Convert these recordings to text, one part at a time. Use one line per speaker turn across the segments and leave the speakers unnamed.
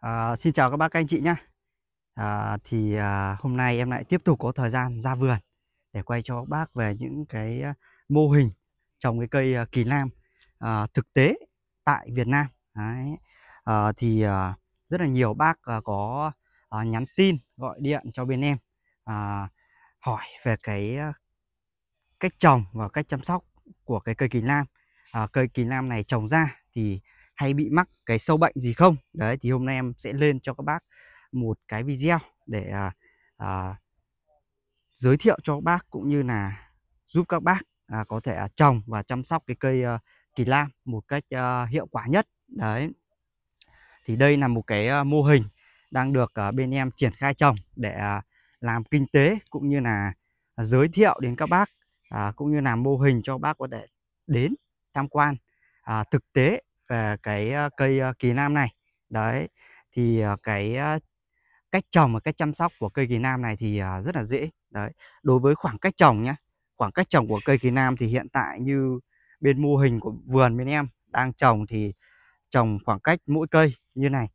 À, xin chào các bác anh chị nhé à, ờ, Thì à, hôm nay em lại tiếp tục có thời gian ra vườn Để quay cho các bác về những cái mô hình trồng cái cây kỳ nam à, thực tế tại Việt Nam Đấy. À, Thì à, rất là nhiều bác à, có à, nhắn tin gọi điện cho bên em à, Hỏi về cái cách trồng và cách chăm sóc của cái cây kỳ nam à, Cây kỳ nam này trồng ra thì hay bị mắc cái sâu bệnh gì không đấy thì hôm nay em sẽ lên cho các bác một cái video để à, à, giới thiệu cho các bác cũng như là giúp các bác à, có thể à, trồng và chăm sóc cái cây à, kỳ lam một cách à, hiệu quả nhất đấy thì đây là một cái à, mô hình đang được à, bên em triển khai trồng để à, làm kinh tế cũng như là giới thiệu đến các bác à, cũng như là mô hình cho bác có thể đến tham quan à, thực tế về cái cây kỳ nam này đấy thì ờ, cái cách trồng và cách chăm sóc của cây kỳ nam này thì ờ, rất là dễ đấy đối với khoảng cách trồng nhé khoảng cách trồng của cây kỳ nam thì hiện tại như bên mô hình của vườn bên em đang trồng thì trồng khoảng cách mỗi cây như này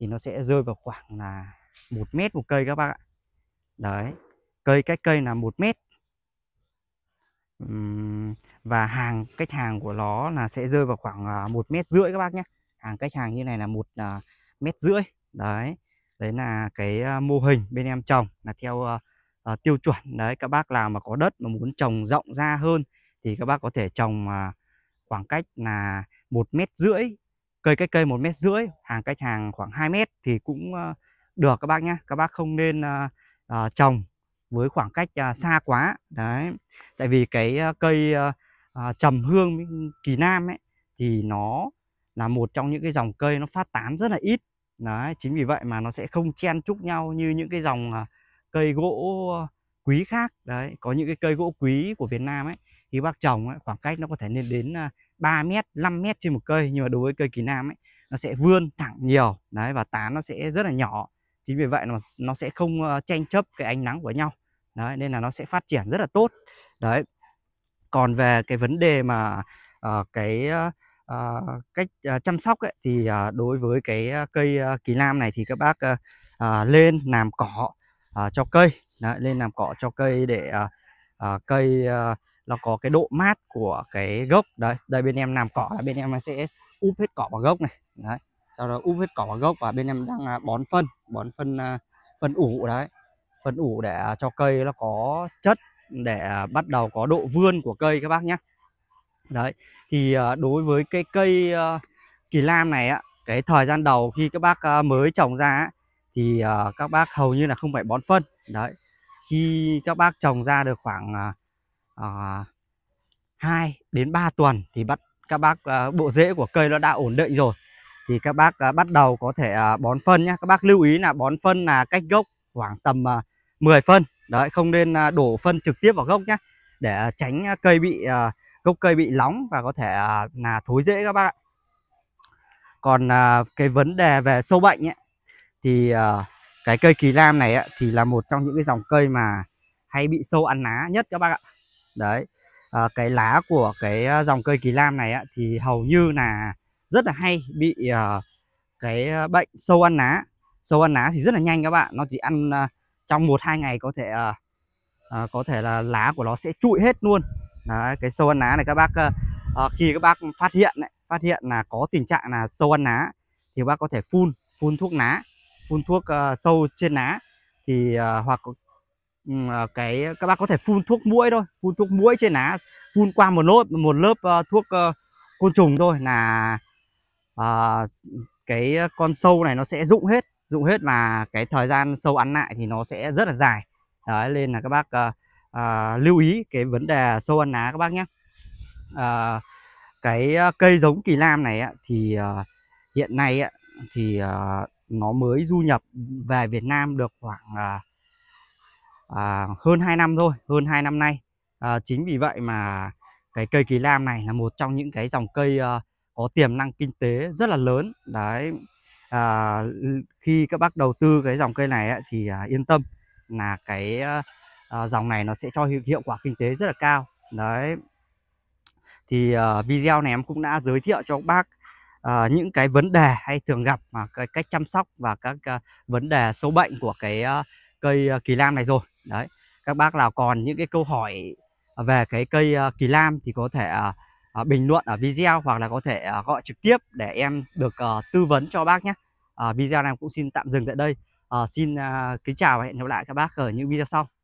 thì nó sẽ rơi vào khoảng là một mét một cây các bác ạ đấy cây cách cây là một mét và hàng cách hàng của nó là sẽ rơi vào khoảng à, một mét rưỡi các bác nhé hàng cách hàng như này là một à, mét rưỡi đấy đấy là cái à, mô hình bên em trồng là theo uh, uh, tiêu chuẩn đấy các bác nào mà có đất mà muốn trồng rộng ra hơn thì các bác có thể trồng uh, khoảng cách là một mét rưỡi cây cách cây một mét rưỡi hàng cách hàng khoảng 2 mét thì cũng uh, được các bác nhé các bác không nên uh, uh, trồng với khoảng cách à, xa quá đấy tại vì cái cây à, trầm hương kỳ nam ấy thì nó là một trong những cái dòng cây nó phát tán rất là ít đấy chính vì vậy mà nó sẽ không chen chúc nhau như những cái dòng à, cây gỗ quý khác đấy có những cái cây gỗ quý của Việt Nam ấy thì bác trồng ấy, khoảng cách nó có thể lên đến 3 mét 5 mét trên một cây nhưng mà đối với cây kỳ nam ấy nó sẽ vươn thẳng nhiều đấy và tán nó sẽ rất là nhỏ chính vì vậy nó, nó sẽ không ờ, tranh chấp cái ánh nắng của nhau đấy nên là nó sẽ phát triển rất là tốt đấy còn về cái vấn đề mà uh, cái uh, cách uh, chăm sóc ấy, thì uh, đối với cái uh, cây uh, kỳ lam này thì các bác uh, uh, lên làm cỏ uh, cho cây đấy, lên làm cỏ cho cây để uh, uh, cây uh, nó có cái độ mát của cái gốc đấy đây bên em làm cỏ là bên em sẽ úp hết cỏ vào gốc này đấy sau đó úp hết cỏ gốc và bên em đang à, bón phân bón phân à, phân ủ đấy phân ủ để à, cho cây nó có chất để bắt đầu có độ vươn của cây các bác nhé đấy thì đối với cái cây kỳ lam này á cái thời gian đầu khi các bác mới trồng ra thì các bác hầu như là không phải bón phân đấy khi các bác trồng ra được khoảng à, 2 đến 3 tuần thì bắt các bác bộ rễ của cây nó đã ổn định rồi thì các bác à, bắt đầu có thể à, bón phân nhé các bác lưu ý là bón phân là cách gốc khoảng tầm à, 10 phân đấy không nên à, đổ phân trực tiếp vào gốc nhé để à, tránh à, cây bị à, gốc cây bị nóng và có thể à, là thối rễ các bác ạ còn à, cái vấn đề về sâu bệnh ấy, thì à, cái cây kỳ lam này ấy, thì là một trong những cái dòng cây mà hay bị sâu ăn lá nhất các bác ạ đấy à, cái lá của cái à, dòng cây kỳ lam này ấy, thì hầu như là rất là hay bị uh, cái ờ, bệnh sâu ăn lá sâu ăn lá thì rất là nhanh các bạn nó chỉ ăn uh, trong một hai ngày có thể uh, uh, có thể là lá của nó sẽ trụi hết luôn Đấy, cái sâu ăn lá này các bác uh, khi các bác phát hiện đấy, phát hiện là có tình trạng là sâu ăn lá thì bác có thể phun phun thuốc lá phun thuốc uh, sâu trên lá thì uh, hoặc uh, cái các bác có thể phun thuốc mũi thôi phun thuốc mũi trên lá phun qua một lớp một lớp uh, thuốc uh, côn trùng thôi là à, cái con sâu này nó sẽ rụng hết rụng hết là cái thời gian sâu ăn lại thì nó sẽ rất là dài đấy nên là các bác à, à, lưu ý cái vấn đề sâu ăn lá các bác nhé à, cái cây giống kỳ lam này á, thì à, hiện nay á, thì à, nó mới du nhập về Việt Nam được khoảng à, à, hơn 2 năm thôi hơn 2 năm nay à, chính vì vậy mà cái cây kỳ lam này là một trong những cái dòng cây à, có tiềm năng kinh tế rất là lớn đấy à, khi các bác đầu tư cái dòng cây này ấy, thì à, yên tâm là cái à, dòng này nó sẽ cho hiệu, hiệu quả kinh tế rất là cao đấy thì à, video này em cũng đã giới thiệu cho các bác à, những cái vấn đề hay thường gặp mà cái cách chăm sóc và các à, vấn đề sâu bệnh của cái à, cây à, kỳ lam này rồi đấy các bác nào còn những cái câu hỏi về cái cây à, kỳ lam thì có thể à, uh, bình luận ở video hoặc là có thể uh, gọi trực tiếp để em được uh, tư vấn cho bác nhé uh, video này cũng xin tạm dừng tại đây uh, xin uh, kính chào và hẹn gặp lại các bác ở những video sau